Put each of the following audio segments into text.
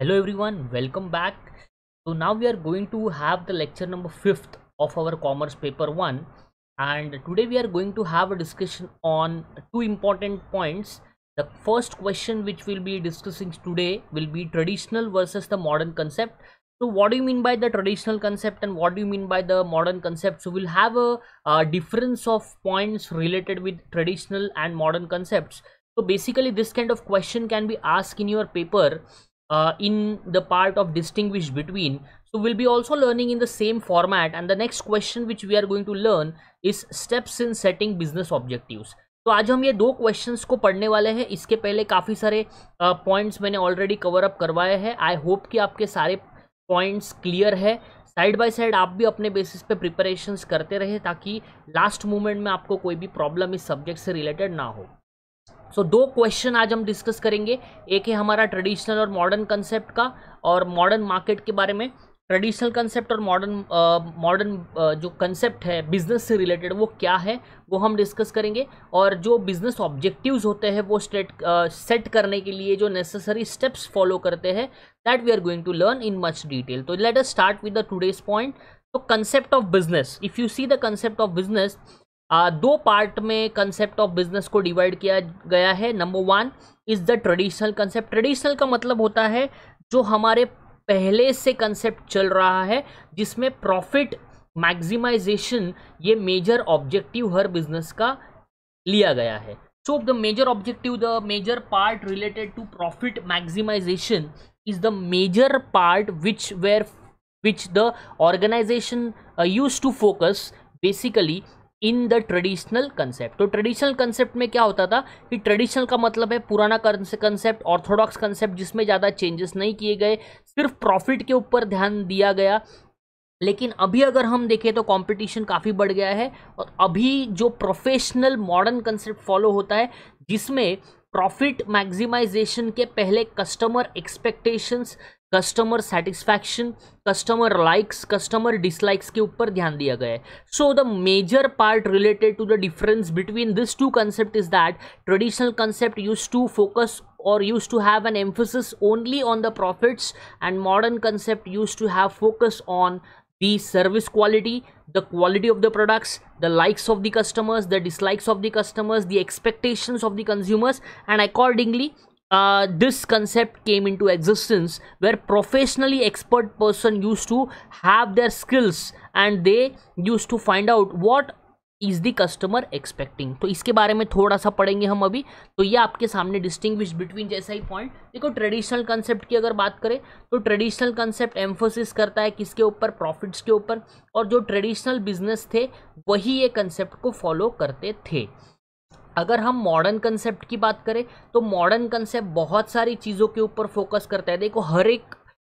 hello everyone welcome back so now we are going to have the lecture number fifth of our commerce paper one and today we are going to have a discussion on two important points the first question which we'll be discussing today will be traditional versus the modern concept so what do you mean by the traditional concept and what do you mean by the modern concept so we'll have a, a difference of points related with traditional and modern concepts so basically this kind of question can be asked in your paper uh, in the part of distinguish between so we'll be also learning in the same format and the next question which we are going to learn is steps in setting business objectives तो आज हम ये दो questions को पढ़ने वाले हैं इसके पहले काफ़ी सारे पॉइंट्स uh, मैंने ऑलरेडी कवर अप करवाए हैं आई होप कि आपके सारे पॉइंट्स क्लियर है साइड बाय साइड आप भी अपने बेसिस पे प्रिपरेशंस करते रहे ताकि लास्ट मोमेंट में आपको कोई भी प्रॉब्लम इस सब्जेक्ट से रिलेटेड ना हो सो so, दो क्वेश्चन आज हम डिस्कस करेंगे एक है हमारा ट्रेडिशनल और मॉडर्न कंसेप्ट का और मॉडर्न मार्केट के बारे में ट्रेडिशनल कंसेप्ट और मॉडर्न मॉडर्न जो कंसेप्ट है बिजनेस से रिलेटेड वो क्या है वो हम डिस्कस करेंगे और जो बिजनेस ऑब्जेक्टिव्स होते हैं वो स्टेट सेट uh, करने के लिए जो नेसेसरी स्टेप्स फॉलो करते हैं that we are going to learn in much detail तो let us start with the today's point तो concept of business if you see the concept of business दो part में कंसेप्ट ऑफ बिजनेस को divide किया गया है number one is the traditional concept traditional का मतलब होता है जो हमारे पहले से कंसेप्ट चल रहा है जिसमें प्रॉफिट मैक्सिमाइजेशन ये मेजर ऑब्जेक्टिव हर बिजनेस का लिया गया है so the major objective the major part related to profit maximization is the major part which where which the organization use to focus basically in the traditional concept तो traditional concept में क्या होता था कि ट्रेडिशनल का मतलब है पुराना कंसेप्ट ऑर्थोडॉक्स कंसेप्ट जिसमें ज़्यादा चेंजेस नहीं किए गए सिर्फ प्रॉफिट के ऊपर ध्यान दिया गया लेकिन अभी अगर हम देखें तो कंपटीशन काफ़ी बढ़ गया है और अभी जो प्रोफेशनल मॉडर्न कंसेप्ट फॉलो होता है जिसमें प्रॉफिट मैक्सिमाइजेशन के पहले customer expectations customer satisfaction customer likes customer dislikes के ऊपर ध्यान दिया गया है so the major part related to the difference between this two concept is that traditional concept use to focus और use to have an emphasis only on the profits and modern concept use to have focus on the service quality the quality of the products the likes of the customers the dislikes of the customers the expectations of the consumers and accordingly this concept came into existence where professionally expert person use to have their skills and they use to find out what is the customer expecting तो इसके बारे में थोड़ा सा पढ़ेंगे हम अभी तो ये आपके सामने डिस्टिंग्विश बिटवीन जैसा ही पॉइंट देखो ट्रेडिशनल कंसेप्ट की अगर बात करें तो ट्रेडिशनल कंसेप्ट एम्फोसिस करता है किसके ऊपर प्रॉफिट्स के ऊपर और जो ट्रेडिशनल बिजनेस थे वही ये कंसेप्ट को फॉलो करते थे अगर हम मॉडर्न कंसेप्ट की बात करें तो मॉडर्न कंसेप्ट बहुत सारी चीज़ों के ऊपर फोकस करता है देखो हर एक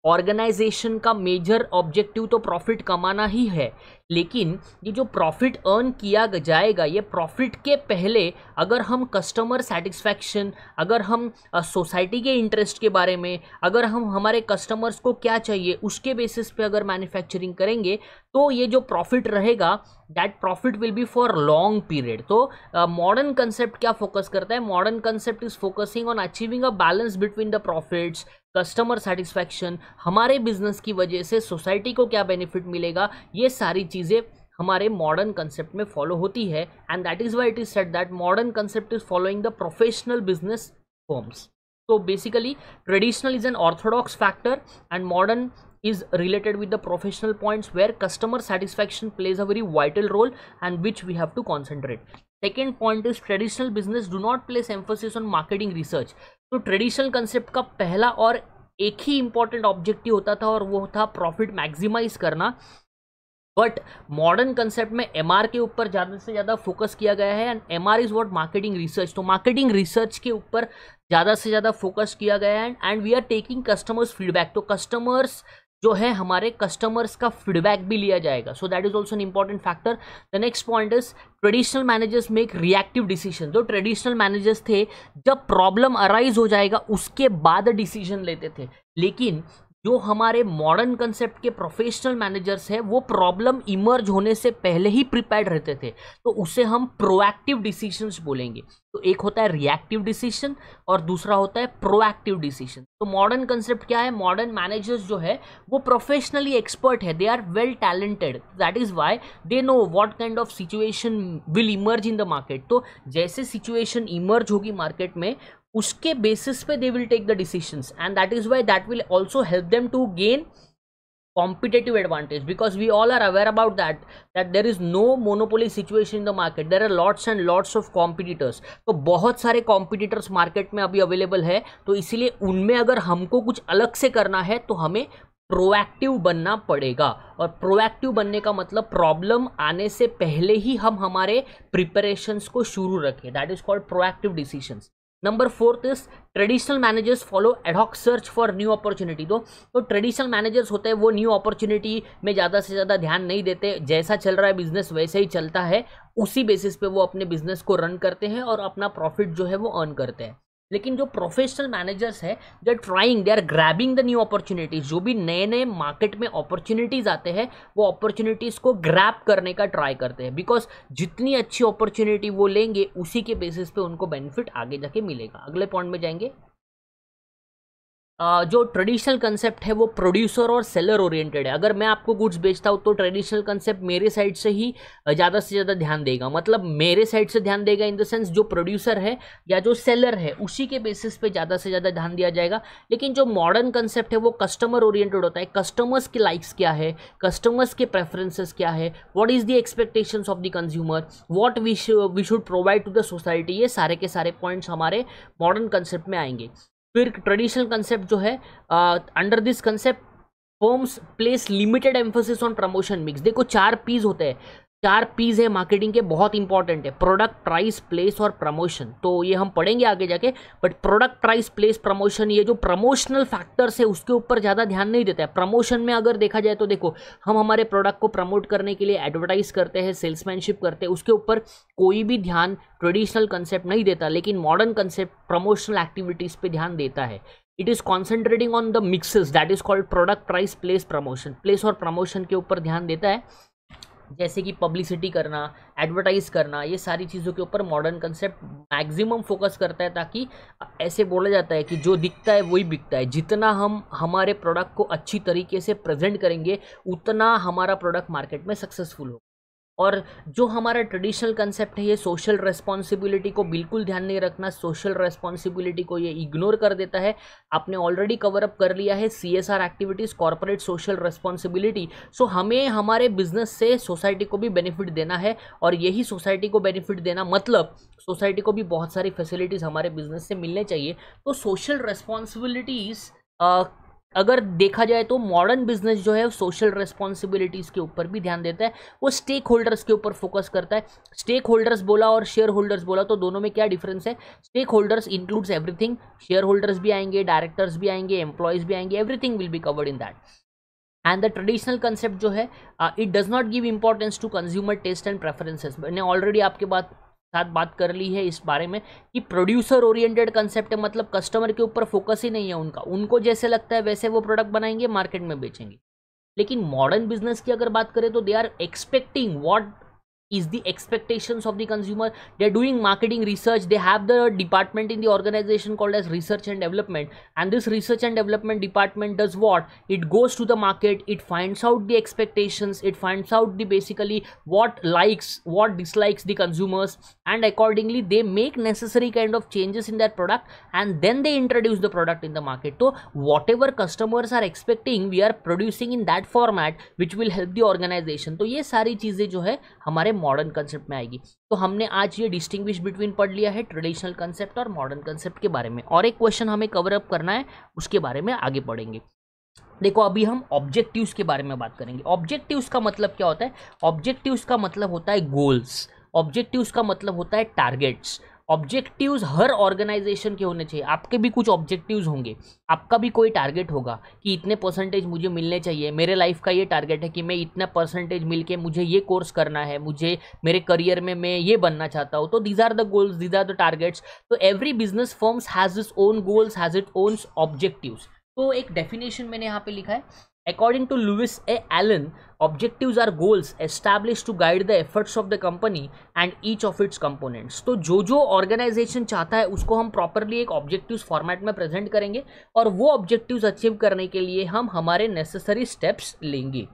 ऑर्गेनाइजेशन का मेजर ऑब्जेक्टिव तो प्रॉफिट कमाना ही है लेकिन ये जो प्रॉफिट अर्न किया जाएगा ये प्रॉफिट के पहले अगर हम कस्टमर सेटिस्फैक्शन अगर हम सोसाइटी के इंटरेस्ट के बारे में अगर हम हमारे कस्टमर्स को क्या चाहिए उसके बेसिस पे अगर मैन्युफैक्चरिंग करेंगे तो ये जो प्रॉफिट रहेगा that profit will be for long period तो मॉडर्न कंसेप्ट क्या फोकस करता है modern concept is focusing on achieving a balance between the profits customer satisfaction हमारे बिजनेस की वजह से सोसाइटी को क्या बेनिफिट मिलेगा ये सारी चीज़ें हमारे मॉडर्न कंसेप्ट में फॉलो होती है and that is why it is set that modern concept is following the professional business forms तो basically traditional is an orthodox factor and modern is related with the professional points where customer satisfaction plays a very vital role and which we have to concentrate second point is traditional business do not place emphasis on marketing research तो traditional concept का पहला और एक ही important objective होता था और वो था प्रॉफिट मैक्सिमाइज करना बट मॉडर्न कंसेप्ट में एम के ऊपर ज़्यादा से ज़्यादा फोकस किया गया है and M R is what marketing research तो मार्केटिंग रिसर्च के ऊपर ज़्यादा से ज़्यादा फोकस किया गया है and we are taking customers feedback तो कस्टमर्स जो है हमारे कस्टमर्स का फीडबैक भी लिया जाएगा so that is also an important factor the next point is traditional managers make reactive decision जो ट्रेडिशनल मैनेजर्स थे जब प्रॉब्लम अराइज हो जाएगा उसके बाद डिसीजन लेते थे लेकिन जो हमारे मॉडर्न कंसेप्ट के प्रोफेशनल मैनेजर्स हैं वो प्रॉब्लम इमर्ज होने से पहले ही प्रिपेयर्ड रहते थे तो उसे हम प्रोएक्टिव डिसीजंस बोलेंगे तो एक होता है रिएक्टिव डिसीजन और दूसरा होता है प्रोएक्टिव डिसीजन तो मॉडर्न कंसेप्ट क्या है मॉडर्न मैनेजर्स जो है वो प्रोफेशनली एक्सपर्ट है they are well talented that is why they know what kind of situation will emerge in the market तो जैसे सिचुएशन इमर्ज होगी मार्केट में उसके बेसिस पे they will take the decisions and that is why that will also help them to gain competitive advantage because we all are aware about that that there is no monopoly situation in the market there are lots and lots of competitors तो बहुत सारे competitors market में अभी available है तो इसीलिए उनमें अगर हमको कुछ अलग से करना है तो हमें प्रोएक्टिव बनना पड़ेगा और प्रोएक्टिव बनने का मतलब प्रॉब्लम आने से पहले ही हम हमारे प्रिपरेशंस को शुरू रखें that is called proactive decisions number fourth is traditional managers follow ad hoc search for new opportunity दो तो ट्रेडिशनल तो मैनेजर्स होते हैं वो न्यू अपॉर्चुनिटी में ज़्यादा से ज़्यादा ध्यान नहीं देते जैसा चल रहा है बिजनेस वैसे ही चलता है उसी बेसिस पे वो अपने बिजनेस को रन करते हैं और अपना प्रॉफिट जो है वो अर्न करते हैं लेकिन जो प्रोफेशनल मैनेजर्स है they are trying they are grabbing the new opportunities जो भी नए नए मार्केट में अपॉर्चुनिटीज़ आते हैं वो अपॉर्चुनिटीज़ को ग्रैप करने का ट्राई करते हैं बिकॉज जितनी अच्छी अपॉर्चुनिटी वो लेंगे उसी के बेसिस पे उनको बेनिफिट आगे जाके मिलेगा अगले पॉइंट में जाएंगे जो ट्रेडिशनल कंसेप्ट है वो प्रोड्यूसर और सेलर ओरिएंटेड है अगर मैं आपको गुड्स बेचता हूँ तो ट्रेडिशनल कंसेप्ट मेरे साइड से ही ज़्यादा से ज़्यादा ध्यान देगा मतलब मेरे साइड से ध्यान देगा इन द सेंस जो प्रोड्यूसर है या जो सेलर है उसी के बेसिस पे ज़्यादा से ज़्यादा ध्यान दिया जाएगा लेकिन जो मॉडर्न कंसेप्ट है वो कस्टमर ओरिएंटेड होता है कस्टमर्स के लाइक्स क्या है कस्टमर्स के प्रेफरेंसेस क्या है what is the expectations of the consumer what we should provide to the society ये सारे के सारे पॉइंट्स हमारे मॉडर्न कंसेप्ट में आएंगे फिर ट्रेडिशनल कंसेप्ट जो है under this concept forms place limited emphasis on promotion mix देखो चार पीज होते हैं चार पीज है मार्केटिंग के बहुत इंपॉर्टेंट है प्रोडक्ट प्राइस प्लेस और प्रमोशन तो ये हम पढ़ेंगे आगे जाके but product price place promotion ये जो प्रमोशनल फैक्टर्स है उसके ऊपर ज़्यादा ध्यान नहीं देता है प्रमोशन में अगर देखा जाए तो देखो हम हमारे प्रोडक्ट को प्रमोट करने के लिए एडवर्टाइज करते हैं सेल्समैनशिप करते हैं उसके ऊपर कोई भी ध्यान ट्रेडिशनल कंसेप्ट नहीं देता लेकिन मॉडर्न कंसेप्ट प्रमोशनल एक्टिविटीज़ पर ध्यान देता है it is concentrating on the mixes that is called product price place promotion place और प्रमोशन के ऊपर ध्यान देता है जैसे कि पब्लिसिटी करना एडवर्टाइज़ करना ये सारी चीज़ों के ऊपर मॉडर्न कंसेप्ट मैक्सिमम फोकस करता है ताकि ऐसे बोला जाता है कि जो दिखता है वही बिकता है जितना हम हमारे प्रोडक्ट को अच्छी तरीके से प्रेजेंट करेंगे उतना हमारा प्रोडक्ट मार्केट में सक्सेसफुल होगा और जो हमारा ट्रेडिशनल कंसेप्ट है ये सोशल रेस्पॉन्सिबिलिटी को बिल्कुल ध्यान नहीं रखना सोशल रेस्पॉन्सिबिलिटी को ये इग्नोर कर देता है आपने ऑलरेडी कवर अप कर लिया है C S R activities corporate social responsibility so हमें हमारे बिजनेस से सोसाइटी को भी बेनिफिट देना है और यही सोसाइटी को बेनिफिट देना मतलब सोसाइटी को भी बहुत सारी फैसिलिटीज़ हमारे बिजनेस से मिलने चाहिए तो सोशल रेस्पॉन्सिबिलिटीज़ अगर देखा जाए तो मॉडर्न बिजनेस जो है सोशल रेस्पॉन्सिबिलिटीज़ के ऊपर भी ध्यान देता है वो स्टेक होल्डर्स के ऊपर फोकस करता है स्टेक होल्डर्स बोला और शेयर होल्डर्स बोला तो दोनों में क्या डिफरेंस है stakeholders includes everything shareholders भी आएंगे डायरेक्टर्स भी आएंगे एम्प्लॉयज़ भी आएंगे everything will be covered in that and the traditional concept जो है it does not give importance to consumer taste and preferences मैंने ऑलरेडी आपके बात साथ बात कर ली है इस बारे में कि प्रोड्यूसर ओरिएंटेड कंसेप्ट है मतलब कस्टमर के ऊपर फोकस ही नहीं है उनका उनको जैसे लगता है वैसे वो प्रोडक्ट बनाएंगे मार्केट में बेचेंगे लेकिन मॉडर्न बिजनेस की अगर बात करें तो they are expecting what is the expectations of the consumer they're doing marketing research they have the department in the organization called as research and development and this research and development department does what it goes to the market it finds out the expectations it finds out the basically what likes what dislikes the consumers and accordingly they make necessary kind of changes in their product and then they introduce the product in the market so whatever customers are expecting we are producing in that format which will help the organization तो yes सारी चीज़ें जो है हमारे modern concept में आएगी तो हमने आज ये डिस्टिंग्विश बिटवीन पढ़ लिया है ट्रेडिशनल कंसेप्ट और मॉडर्न कंसेप्ट के बारे में और एक क्वेश्चन हमें कवर अप करना है उसके बारे में आगे पढ़ेंगे देखो अभी हम ऑब्जेक्टिव्स के बारे में बात करेंगे ऑब्जेक्टिव्स का मतलब क्या होता है ऑब्जेक्टिव्स का मतलब होता है गोल्स ऑब्जेक्टिव्स का मतलब होता है टारगेट्स ऑब्जेक्टिव्स हर ऑर्गेनाइजेशन के होने चाहिए आपके भी कुछ ऑब्जेक्टिव्स होंगे आपका भी कोई टारगेट होगा कि इतने परसेंटेज मुझे मिलने चाहिए मेरे लाइफ का ये टारगेट है कि मैं इतना परसेंटेज मिल के मुझे ये कोर्स करना है मुझे मेरे करियर में मैं ये बनना चाहता हूँ तो these are the goals these are the targets तो every business forms has its own goals has it owns objectives तो एक डेफिनेशन मैंने यहाँ पे लिखा है According to Lewis A. Allen, objective are goals establish to guide the efforts of the company and each of its components तो जो जो ऑर्गेनाइजेशन चाहता है उसको हम प्रॉपरली एक ऑब्जेक्टिव फॉर्मेट में प्रेजेंट करेंगे और वो ऑब्जेक्टिव अचीव करने के लिए हम हमारे नेसेसरी स्टेप्स लेंगे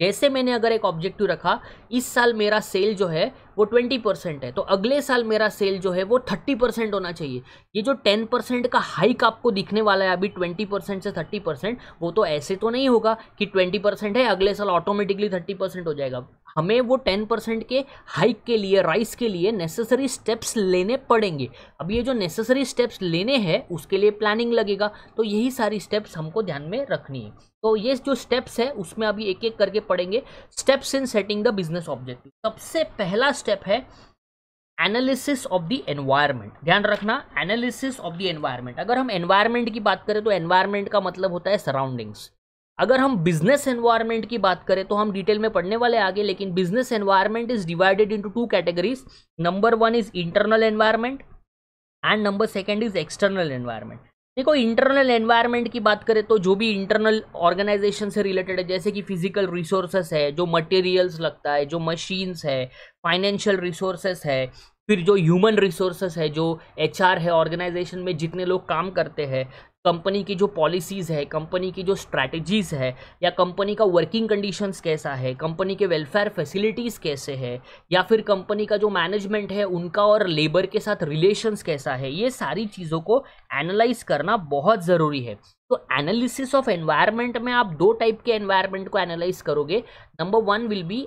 जैसे मैंने अगर एक ऑब्जेक्टिव रखा इस साल मेरा सेल जो है वो ट्वेंटी परसेंट है तो अगले साल मेरा सेल जो है वो थर्टी परसेंट होना चाहिए ये जो टेन परसेंट का हाइक आपको दिखने वाला है अभी ट्वेंटी परसेंट से थर्टी परसेंट वो तो ऐसे तो नहीं होगा कि ट्वेंटी परसेंट है अगले साल ऑटोमेटिकली थर्टी परसेंट हो जाएगा हमें वो टेन परसेंट के हाइक के लिए राइस के लिए नेसेसरी स्टेप्स लेने पड़ेंगे अब ये जो नेसेसरी स्टेप्स लेने हैं उसके लिए प्लानिंग लगेगा तो यही सारी स्टेप्स हमको ध्यान में रखनी है तो ये जो स्टेप्स है उसमें अभी एक एक करके पढ़ेंगे steps in setting the business objective सबसे पहला स्टेप है एनालिसिस ऑफ द एनवायरमेंट ध्यान रखना एनालिसिस ऑफ द एनवायरमेंट अगर हम एनवायरमेंट की बात करें तो एनवायरमेंट का मतलब होता है सराउंडिंग्स अगर हम बिजनेस एनवायरमेंट की बात करें तो हम डिटेल में पढ़ने वाले आगे लेकिन business environment is divided into two categories number one is internal environment and number second is external environment देखो इंटरनल एनवायरनमेंट की बात करें तो जो भी इंटरनल ऑर्गेनाइजेशन से रिलेटेड है जैसे कि फिजिकल रिसोर्सेस है जो मटेरियल्स लगता है जो मशीन्स है फाइनेंशियल रिसोर्सेस है फिर जो ह्यूमन रिसोर्सेस है जो एचआर है ऑर्गेनाइजेशन में जितने लोग काम करते हैं कंपनी की जो पॉलिसीज़ है कंपनी की जो स्ट्रैटेजीज़ है या कंपनी का वर्किंग कंडीशंस कैसा है कंपनी के वेलफेयर फैसिलिटीज़ कैसे है या फिर कंपनी का जो मैनेजमेंट है उनका और लेबर के साथ रिलेशंस कैसा है ये सारी चीज़ों को एनालाइज करना बहुत ज़रूरी है तो एनालिसिस ऑफ एनवायरमेंट में आप दो टाइप के एनवायरमेंट को एनालाइज करोगे number one will be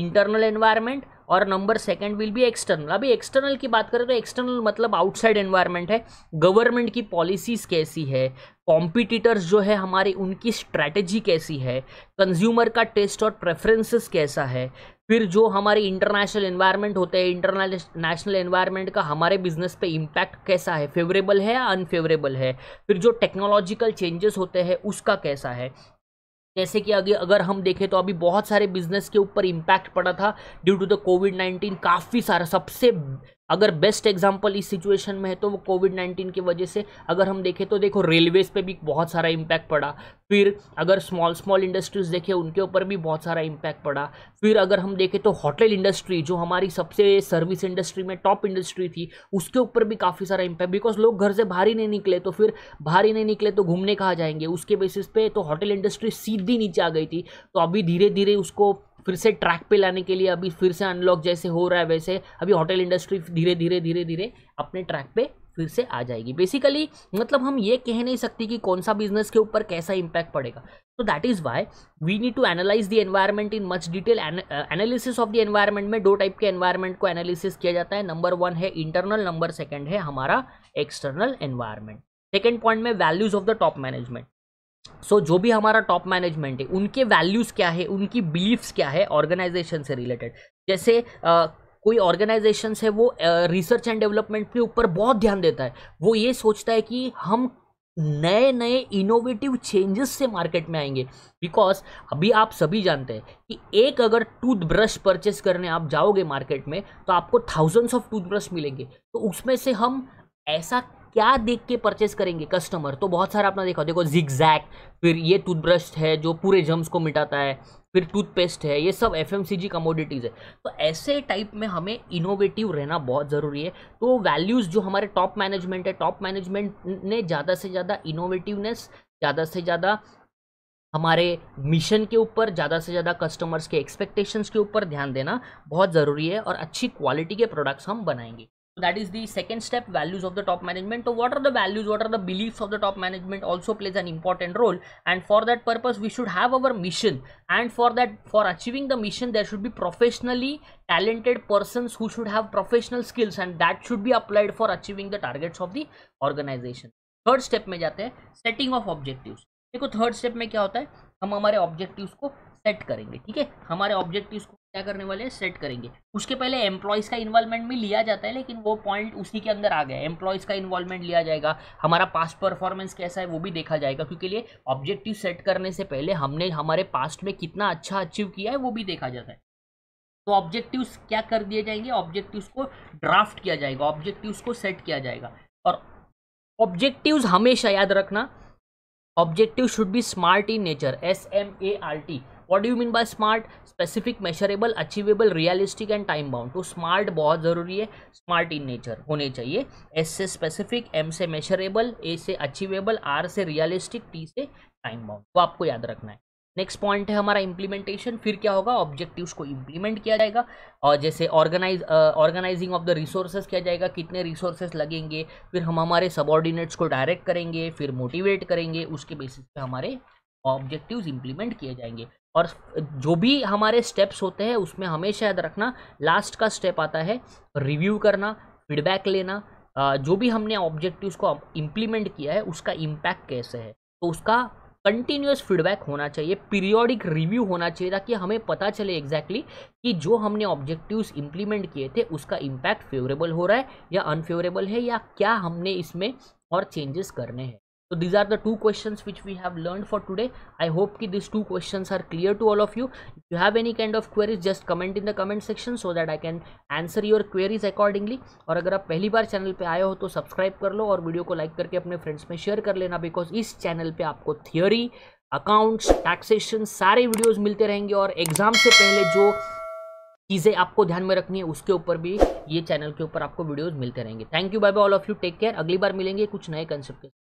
internal environment और number second will be external अभी एक्सटर्नल की बात करें तो एक्सटर्नल मतलब आउटसाइड एनवायरनमेंट है गवर्नमेंट की पॉलिसीज कैसी है कॉम्पिटिटर्स जो है हमारे उनकी स्ट्रैटेजी कैसी है कंज्यूमर का टेस्ट और प्रेफरेंसेस कैसा है फिर जो हमारे इंटरनेशनल एनवायरनमेंट होते हैं इंटरनेशनल एनवायरनमेंट का हमारे बिजनेस पे इम्पैक्ट कैसा है फेवरेबल है या अनफेवरेबल है फिर जो टेक्नोलॉजिकल चेंजेस होते हैं उसका कैसा है जैसे कि अगर अगर हम देखें तो अभी बहुत सारे बिजनेस के ऊपर इम्पैक्ट पड़ा था due to the COVID nineteen काफ़ी सारा सबसे अगर बेस्ट एग्जांपल इस सिचुएशन में है तो वो कोविड नाइन्टीन की वजह से अगर हम देखें तो देखो रेलवेज़ पे भी बहुत सारा इम्पैक्ट पड़ा फिर अगर स्मॉल स्मॉल इंडस्ट्रीज़ देखें उनके ऊपर भी बहुत सारा इम्पैक्ट पड़ा फिर अगर हम देखें तो होटल इंडस्ट्री जो हमारी सबसे सर्विस इंडस्ट्री में टॉप इंडस्ट्री थी उसके ऊपर भी काफ़ी सारा इम्पैक्ट बिकॉज लोग घर से बाहर ही नहीं निकले तो फिर बाहर ही नहीं निकले तो घूमने कहाँ जाएंगे उसके बेसिस पे तो होटल इंडस्ट्री सीधी नीचे आ गई थी तो अभी धीरे धीरे उसको फिर से ट्रैक पे लाने के लिए अभी फिर से अनलॉक जैसे हो रहा है वैसे अभी होटल इंडस्ट्री धीरे धीरे धीरे धीरे अपने ट्रैक पे फिर से आ जाएगी बेसिकली मतलब हम ये कह नहीं सकते कि कौन सा बिजनेस के ऊपर कैसा इम्पैक्ट पड़ेगा तो that is why we need to analyze the environment in much detail analysis of the environment में दो टाइप के एनवायरमेंट को एनालिसिस किया जाता है नंबर वन है इंटरनल नंबर सेकेंड है हमारा एक्सटर्नल एनवायरमेंट सेकेंड पॉइंट में values of the top management so जो भी हमारा टॉप मैनेजमेंट है उनके वैल्यूज़ क्या है उनकी बिलीफ्स क्या है ऑर्गेनाइजेशन से रिलेटेड जैसे कोई ऑर्गेनाइजेशन है वो रिसर्च एंड डेवलपमेंट के ऊपर बहुत ध्यान देता है वो ये सोचता है कि हम नए नए इनोवेटिव चेंजेस से मार्केट में आएंगे बिकॉज अभी आप सभी जानते हैं कि एक अगर टूथब्रश परचेस करने आप जाओगे मार्केट में तो आपको थाउजेंड्स ऑफ टूथब्रश मिलेंगे तो उसमें से हम ऐसा क्या देख के परचेस करेंगे कस्टमर तो बहुत सारा आपने देखा देखो जिग फिर ये टूथब्रश है जो पूरे जम्स को मिटाता है फिर टूथपेस्ट है ये सब एफ कमोडिटीज़ है तो ऐसे टाइप में हमें इनोवेटिव रहना बहुत ज़रूरी है तो वैल्यूज़ जो हमारे टॉप मैनेजमेंट है टॉप मैनेजमेंट ने ज़्यादा से ज़्यादा इनोवेटिवनेस ज़्यादा से ज़्यादा हमारे मिशन के ऊपर ज़्यादा से ज़्यादा कस्टमर्स के एक्सपेक्टेशंस के ऊपर ध्यान देना बहुत ज़रूरी है और अच्छी क्वालिटी के प्रोडक्ट्स हम बनाएंगे that is the second step values of the top management so what are the values what are the beliefs of the top management also plays an important role and for that purpose we should have our mission and for that for achieving the mission there should be professionally talented persons who should have professional skills and that should be applied for achieving the targets of the organization Third step, में जाते हैं Setting of objectives. देखो third step में क्या होता है हम हमारे ऑब्जेक्टिव्स को सेट करेंगे ठीक है हमारे ऑब्जेक्टिव को क्या करने वाले हैं सेट करेंगे उसके पहले एम्प्लॉयज़ का इन्वॉल्वमेंट भी लिया जाता है लेकिन वो पॉइंट उसी के अंदर आ गया एम्प्लॉयज़ का इन्वॉल्वमेंट लिया जाएगा हमारा पास्ट परफॉर्मेंस कैसा है वो भी देखा जाएगा क्योंकि लिए ऑब्जेक्टिव सेट करने से पहले हमने हमारे पास्ट में कितना अच्छा अचीव किया है वो भी देखा जाता है तो ऑब्जेक्टिव्स क्या कर दिए जाएंगे ऑब्जेक्टिव्स को ड्राफ्ट किया जाएगा ऑब्जेक्टिव्स को सेट किया जाएगा और ऑब्जेक्टिव्स हमेशा याद रखना objective should be smart in nature S M A R T what do mean by smart specific measurable achievable realistic and time bound तो स्मार्ट बहुत ज़रूरी है स्मार्ट इन नेचर होने चाहिए एस से स्पेसिफिक एम से मेजरेबल ए से achievable R से रियलिस्टिक टी से टाइम बाउंड वो आपको याद रखना है नेक्स्ट पॉइंट है हमारा इम्प्लीमेंटेशन फिर क्या होगा ऑब्जेक्टिव्स को इम्प्लीमेंट किया जाएगा और जैसे organize organizing of the resources किया जाएगा कितने रिसोर्सेज लगेंगे फिर हम हमारे सबॉर्डिनेट्स को डायरेक्ट करेंगे फिर मोटिवेट करेंगे उसके बेसिस पे हमारे ऑब्जेक्टिव्स इम्प्लीमेंट किए जाएंगे और जो भी हमारे स्टेप्स होते हैं उसमें हमेशा याद रखना लास्ट का स्टेप आता है रिव्यू करना फीडबैक लेना जो भी हमने ऑब्जेक्टिव्स को इम्प्लीमेंट किया है उसका इम्पैक्ट कैसे है तो उसका कंटिन्यूस फीडबैक होना चाहिए पीरियोडिक रिव्यू होना चाहिए ताकि हमें पता चले एग्जैक्टली exactly कि जो हमने ऑब्जेक्टिव्स इम्प्लीमेंट किए थे उसका इम्पैक्ट फेवरेबल हो रहा है या अनफेवरेबल है या क्या हमने इसमें और चेंजेस करने हैं so these are the two questions which we have learned for today i hope ki these two questions are clear to all of you if you have any kind of queries just comment in the comment section so that i can answer your queries accordingly और अगर आप पहली बार channel पे आए हो तो subscribe कर लो और वीडियो को लाइक करके अपने फ्रेंड्स में शेयर कर लेना बिकॉज इस चैनल पे आपको थियोरी अकाउंट्स टैक्सेशन सारे वीडियोस मिलते रहेंगे और एग्ज़ाम से पहले जो चीज़ें आपको ध्यान में रखनी है उसके ऊपर भी ये चैनल के ऊपर आपको वीडियोस मिलते रहेंगे thank you bye bye all of you take care अगली बार मिलेंगे कुछ नए कंसेप्ट के